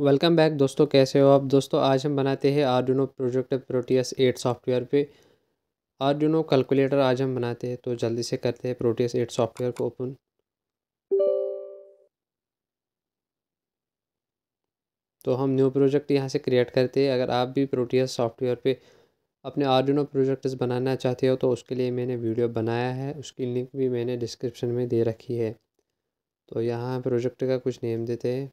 welcome back दोस्तों कैसे हो आप दोस्तों आज हम बनाते हैं Arduino project Proteus eight software पे आर्डुनो कैलकुलेटर आज हम बनाते हैं तो जल्दी से करते हैं प्रोटीएस एट सॉफ्टवेयर को ओपन तो हम न्यू प्रोजेक्ट यहाँ से क्रिएट करते हैं अगर आप भी प्रोटीएस सॉफ्टवेयर पे अपने आर्डुनो प्रोजेक्ट्स बनाना चाहते हो तो उसके लिए मैंने वीडियो बनाया है उसकी लिंक भी मैंने डिस्क्रिप्शन में दे रखी है तो यहाँ प्रोजेक्ट का कुछ नेम देते हैं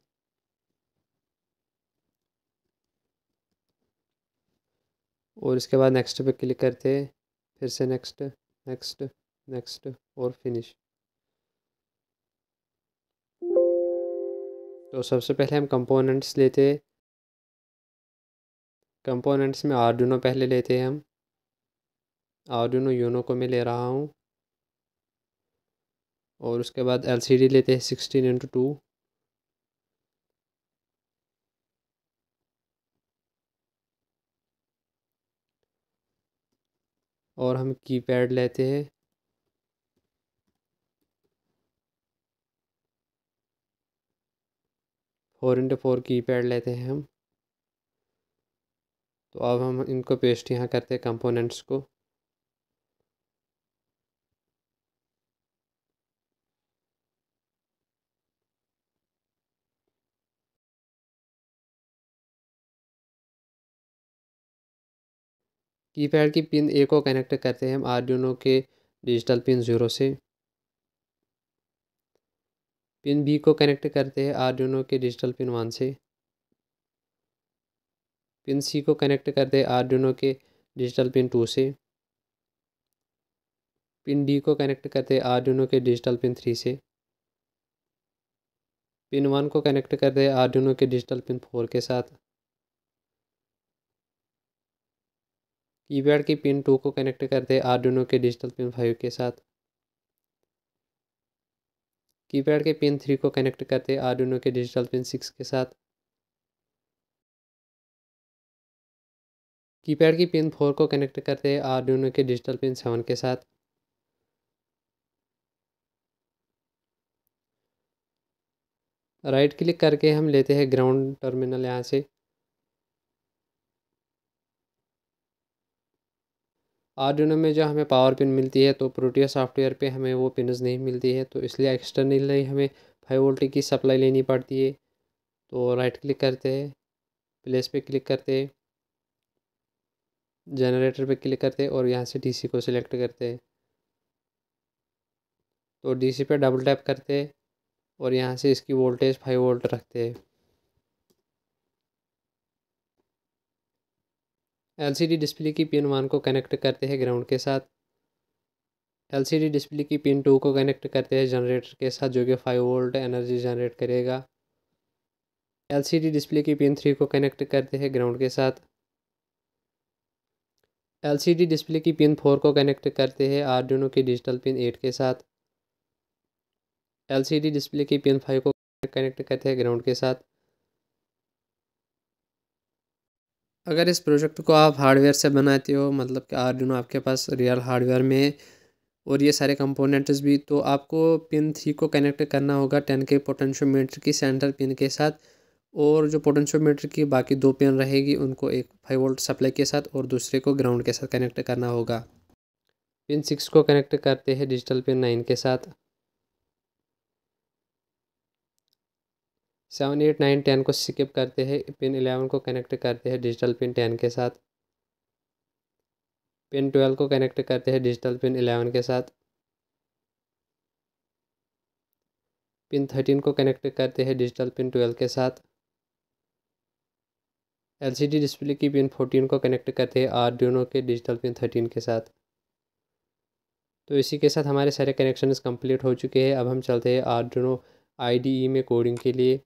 और इसके बाद नेक्स्ट पे क्लिक करते फिर से नेक्स्ट नेक्स्ट नेक्स्ट और फिनिश तो सबसे पहले हम कंपोनेंट्स लेते कंपोनेंट्स में आर्डुनो पहले लेते हैं हम आर्डुनो यूनो को मैं ले रहा हूँ और उसके बाद एलसीडी लेते हैं सिक्सटीन इंटू टू और हम कीपैड लेते हैं four into four keypad लेते हैं हम तो अब हम इनको पेस्ट यहाँ करते हैं कंपोनेंट्स को कीपैड की पिन ए को कनेक्ट करते हैं हम आरडीनो के डिजिटल पिन ज़ीरो से पिन बी को कनेक्ट करते हैं आरडीनो के डिजिटल पिन वन से पिन सी को कनेक्ट करते हैं आरडीनो के डिजिटल पिन टू से पिन डी को कनेक्ट करते हैं आरडीनो के डिजिटल पिन थ्री से पिन वन को कनेक्ट करते हैं आरडीनो के डिजिटल पिन फोर के साथ कीपैड की पिन टू को कनेक्ट करते हैं आर्डुनो के डिजिटल पिन फाइव के साथ कीपैड के पिन थ्री को कनेक्ट करते हैं आर्डुनो के डिजिटल पिन सिक्स के साथ कीपैड की पिन फोर को कनेक्ट करते हैं आर्डुनो के डिजिटल पिन सेवन के साथ राइट क्लिक करके हम लेते हैं ग्राउंड टर्मिनल यहाँ से आर्डिनो में जो हमें पावर पिन मिलती है तो प्रोटिया सॉफ्टवेयर पे हमें वो पिनज नहीं मिलती है तो इसलिए एक्सटर्नली हमें फाइव वोल्ट की सप्लाई लेनी पड़ती है तो राइट क्लिक करते हैं प्लेस पे क्लिक करते हैं जनरेटर पे क्लिक करते हैं और यहाँ से डीसी को सिलेक्ट करते हैं तो डीसी पे डबल टैप करते हैं और यहाँ से इसकी वोल्टेज फाइव वोल्ट रखते हैं एलसीडी डिस्प्ले की पिन वन को कनेक्ट करते हैं ग्राउंड के साथ एलसीडी डिस्प्ले की पिन टू को कनेक्ट करते हैं जनरेटर के साथ जो कि फाइव वोल्ट एनर्जी जनरेट करेगा एलसीडी डिस्प्ले की पिन थ्री को कनेक्ट करते हैं ग्राउंड के साथ एलसीडी डिस्प्ले की पिन फोर को कनेक्ट करते हैं आर की डिजिटल पिन एट के साथ एलसीडी डिस्प्ले की पिन फाइव को कनेक्ट करते हैं ग्राउंड के साथ अगर इस प्रोजेक्ट को आप हार्डवेयर से बनाते हो मतलब कि आर्डिनो आपके पास रियल हार्डवेयर में और ये सारे कंपोनेंट्स भी तो आपको पिन थ्री को कनेक्ट करना होगा टेन के पोटेंशियोमीटर की सेंटर पिन के साथ और जो पोटेंशियोमीटर की बाकी दो पिन रहेगी उनको एक फाइव वोल्ट सप्लाई के साथ और दूसरे को ग्राउंड के साथ कनेक्ट करना होगा पिन सिक्स को कनेक्ट करते हैं डिजिटल पिन नाइन के साथ सेवन एट नाइन टेन को स्किप करते हैं पिन एलेवन को कनेक्ट करते हैं डिजिटल पिन टेन के साथ पिन ट्वेल्व को कनेक्ट करते हैं डिजिटल पिन एलेवन के साथ पिन थर्टीन को कनेक्ट करते हैं डिजिटल पिन ट्वेल्व के साथ एलसीडी डिस्प्ले की पिन फोर्टीन को कनेक्ट करते हैं आर के डिजिटल पिन थर्टीन के साथ तो इसी के साथ हमारे सारे कनेक्शन कंप्लीट हो चुके हैं अब हम चलते हैं आर आईडीई में कोडिंग के लिए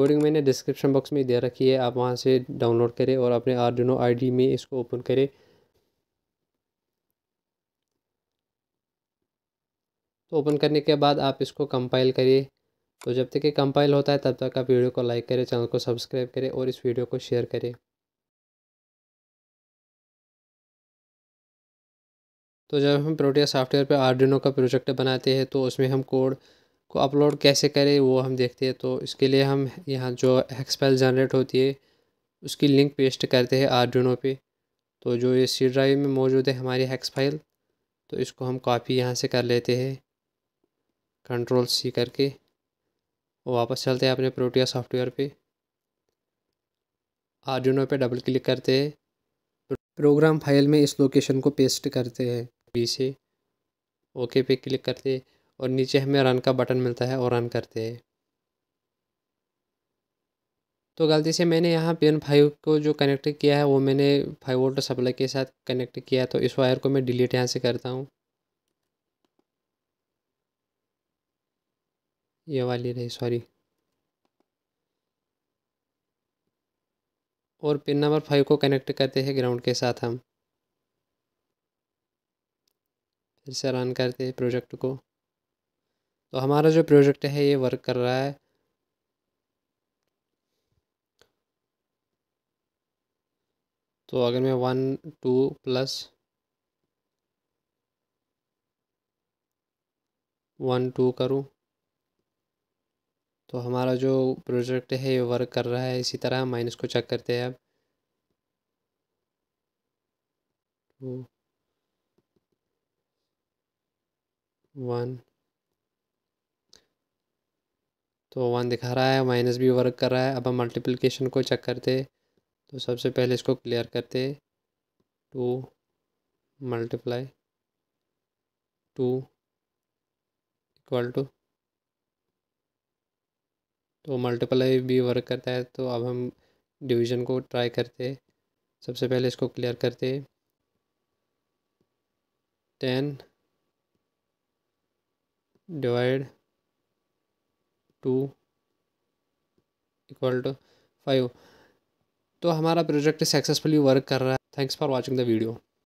कोडिंग मैंने डिस्क्रिप्शन बॉक्स में दे रखी है आप वहाँ से डाउनलोड करें और अपने आर्डिनो आईडी में इसको ओपन करें तो ओपन करने के बाद आप इसको कंपाइल करिए तो जब तक ये कंपाइल होता है तब तक आप वीडियो को लाइक करें चैनल को सब्सक्राइब करें और इस वीडियो को शेयर करें तो जब हम प्रोटिया सॉफ्टवेयर पर आर्डिनो का प्रोजेक्ट बनाते हैं तो उसमें हम कोड को अपलोड कैसे करें वो हम देखते हैं तो इसके लिए हम यहाँ जो हेक्स जनरेट होती है उसकी लिंक पेस्ट करते हैं आर्डुनो पे तो जो ये सी ड्राइव में मौजूद है हमारी हैक्स फाइल तो इसको हम कॉपी यहाँ से कर लेते हैं कंट्रोल सी करके वापस चलते हैं अपने प्रोटिया सॉफ्टवेयर पे आर्डुनो पे डबल क्लिक करते हैं प्रोग्राम फाइल में इस लोकेशन को पेस्ट करते हैं बी से ओके पे क्लिक करते हैं और नीचे हमें रन का बटन मिलता है और रन करते हैं तो गलती से मैंने यहाँ एन फाइव को जो कनेक्ट किया है वो मैंने फाइव वोल्ट सप्लाई के साथ कनेक्ट किया है तो इस वायर को मैं डिलीट यहाँ से करता हूँ ये वाली रही सॉरी और पिन नंबर फाइव को कनेक्ट करते हैं ग्राउंड के साथ हम फिर से रन करते हैं प्रोजेक्ट को तो हमारा जो प्रोजेक्ट है ये वर्क कर रहा है तो अगर मैं one two plus one two करूँ तो हमारा जो प्रोजेक्ट है ये वर्क कर रहा है इसी तरह माइनस को चेक करते हैं अब वन तो वन दिखा रहा है माइनस भी वर्क कर रहा है अब हम मल्टीप्लिकेशन को चेक करते तो सबसे पहले इसको क्लियर करते two multiply two equal to तो मल्टीप्लाई भी वर्क करता है तो अब हम डिवीज़न को ट्राई करते सबसे पहले इसको क्लियर करते ten divide two equal to five तो हमारा प्रोजेक्ट सक्सेसफुली वर्क कर रहा है thanks for watching the video